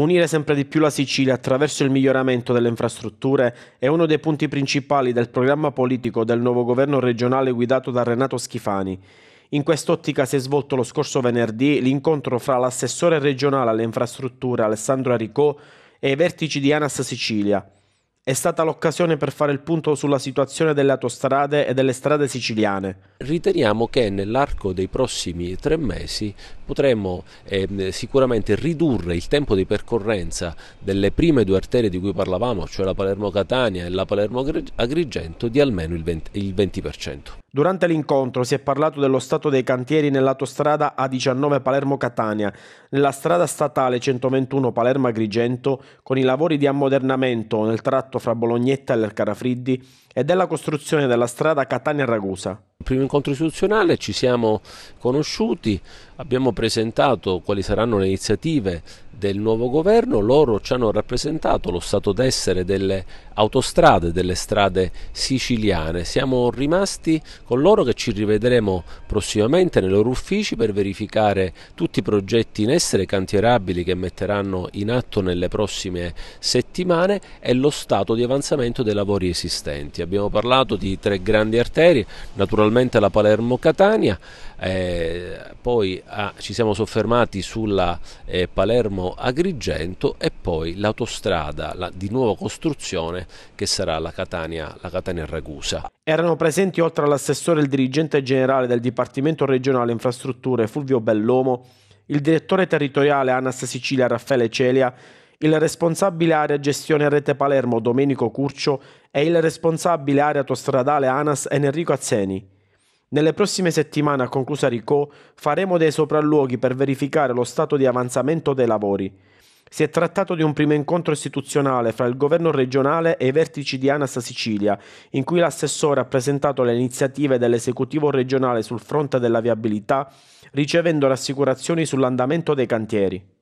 Unire sempre di più la Sicilia attraverso il miglioramento delle infrastrutture è uno dei punti principali del programma politico del nuovo governo regionale guidato da Renato Schifani. In quest'ottica si è svolto lo scorso venerdì l'incontro fra l'assessore regionale alle infrastrutture Alessandro Aricò e i vertici di ANAS Sicilia. È stata l'occasione per fare il punto sulla situazione delle autostrade e delle strade siciliane. Riteniamo che nell'arco dei prossimi tre mesi potremmo eh, sicuramente ridurre il tempo di percorrenza delle prime due arterie di cui parlavamo, cioè la Palermo-Catania e la Palermo-Agrigento, di almeno il 20%. Il 20%. Durante l'incontro si è parlato dello stato dei cantieri nell'autostrada A19 Palermo-Catania, nella strada statale 121 Palermo-Agrigento, con i lavori di ammodernamento nel tratto fra Bolognetta e Lercarafriddi e della costruzione della strada Catania-Ragusa primo incontro istituzionale ci siamo conosciuti, abbiamo presentato quali saranno le iniziative del nuovo governo, loro ci hanno rappresentato lo stato d'essere delle autostrade, delle strade siciliane. Siamo rimasti con loro che ci rivedremo prossimamente nei loro uffici per verificare tutti i progetti in essere cantierabili che metteranno in atto nelle prossime settimane e lo stato di avanzamento dei lavori esistenti. Abbiamo parlato di tre grandi arterie, naturalmente la Palermo-Catania, eh, poi ah, ci siamo soffermati sulla eh, Palermo Agrigento e poi l'autostrada la, di nuova costruzione che sarà la Catania, la Catania Ragusa. Erano presenti oltre all'assessore il dirigente generale del Dipartimento regionale infrastrutture Fulvio Bellomo, il direttore territoriale Anas Sicilia Raffaele Celia, il responsabile area gestione rete Palermo Domenico Curcio e il responsabile area autostradale Anas Enrico Azzeni. Nelle prossime settimane, ha concluso Ricò, faremo dei sopralluoghi per verificare lo stato di avanzamento dei lavori. Si è trattato di un primo incontro istituzionale fra il governo regionale e i vertici di ANAS Sicilia, in cui l'assessore ha presentato le iniziative dell'esecutivo regionale sul fronte della viabilità, ricevendo rassicurazioni sull'andamento dei cantieri.